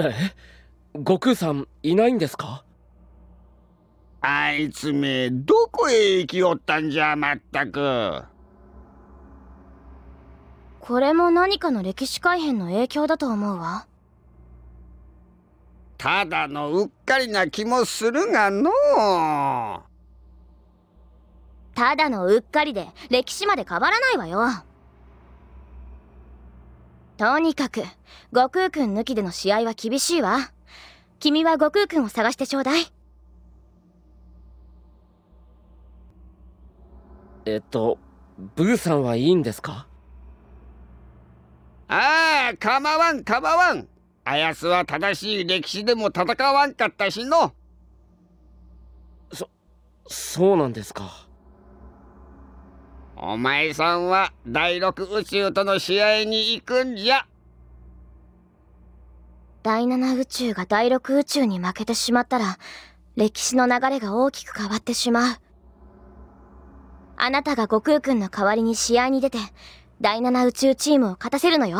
え悟空さんいないんですかあいつめどこへ行きおったんじゃまったくこれも何かの歴史改変の影響だと思うわただのうっかりな気もするがのただのうっかりで歴史まで変わらないわよとにかく悟空くん抜きでの試合は厳しいわ君は悟空くんを探してちょうだいえっとブーさんはいいんですかああ構わん構わんあやすは正しい歴史でも戦わんかったしのそそうなんですかお前さんは第六宇宙との試合に行くんじゃ第七宇宙が第六宇宙に負けてしまったら歴史の流れが大きく変わってしまうあなたが悟空君の代わりに試合に出て第七宇宙チームを勝たせるのよ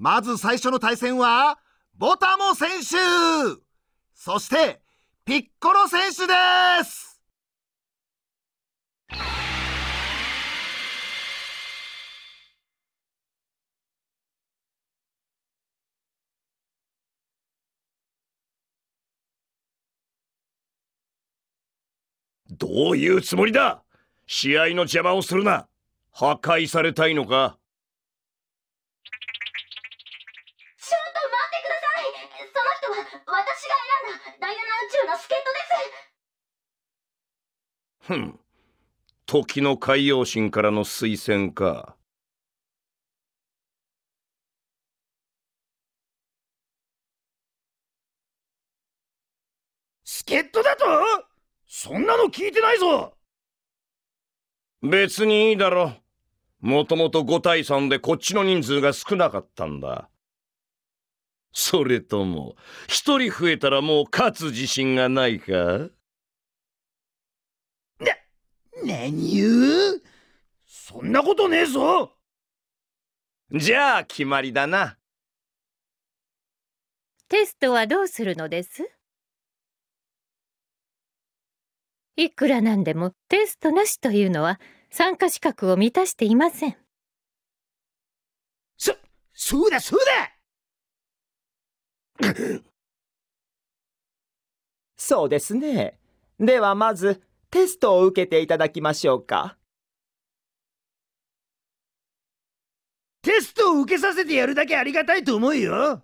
まず最初の対戦は、ボタモ選手そして、ピッコロ選手ですどういうつもりだ試合の邪魔をするな破壊されたいのか人は私が選んだダイアナ宇宙の助っ人ですふん時の海洋神からの推薦か助っ人だとそんなの聞いてないぞ別にいいだろもともと5対3でこっちの人数が少なかったんだそれとも一人増えたらもう勝つ自信がないかな何言うそんなことねえぞじゃあ決まりだなテストはどうするのですいくらなんでもテストなしというのは参加資格を満たしていませんそそうだそうだそうですね。ではまず、テストを受けていただきましょうか。テストを受けさせてやるだけありがたいと思うよ。